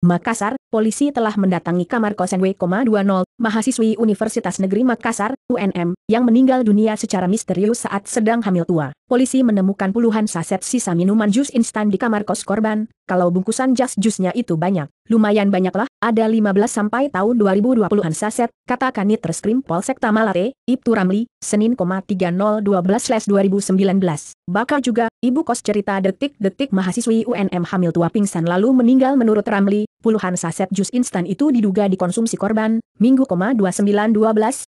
Makassar, polisi telah mendatangi kamar kosan W,20, mahasiswi Universitas Negeri Makassar, UNM, yang meninggal dunia secara misterius saat sedang hamil tua polisi menemukan puluhan saset sisa minuman jus instan di kamar kos korban, kalau bungkusan jas jusnya itu banyak. Lumayan banyaklah, ada 15 sampai tahun 2020-an saset, kata Kanit Reskrim Polsek Tamalate, Ibtu Ramli, Senin, 3012-2019. Bakal juga, ibu kos cerita detik-detik mahasiswi UNM hamil tua pingsan lalu meninggal menurut Ramli, puluhan saset jus instan itu diduga dikonsumsi korban, Minggu, 29-12,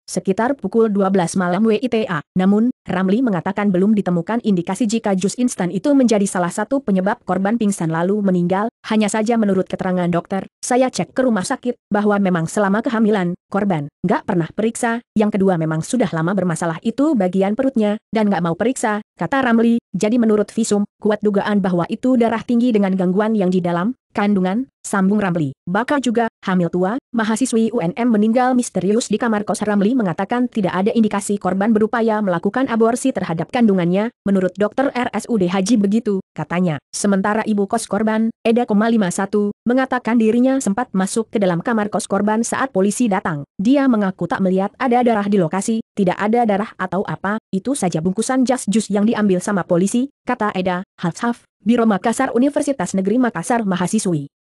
sekitar pukul 12 malam WITA. Namun, Ramli mengatakan belum ditemukan indikasi jika jus instan itu menjadi salah satu penyebab korban pingsan lalu meninggal, hanya saja menurut keterangan dokter, saya cek ke rumah sakit, bahwa memang selama kehamilan, korban, nggak pernah periksa, yang kedua memang sudah lama bermasalah itu bagian perutnya, dan nggak mau periksa, kata Ramli, jadi menurut visum, kuat dugaan bahwa itu darah tinggi dengan gangguan yang di dalam, kandungan, sambung Ramli. Bakal juga, hamil tua, mahasiswi UNM meninggal misterius di kamar kos Ramli mengatakan tidak ada indikasi korban berupaya melakukan aborsi terhadap kandungannya, menurut dokter RSUD Haji begitu, katanya. Sementara ibu kos korban, Eda 51, mengatakan dirinya sempat masuk ke dalam kamar kos korban saat polisi datang. Dia mengaku tak melihat ada darah di lokasi, tidak ada darah atau apa, itu saja bungkusan jas jus yang diambil sama polisi, kata Eda, half-half. Biro Makassar Universitas Negeri Makassar Mahasiswi.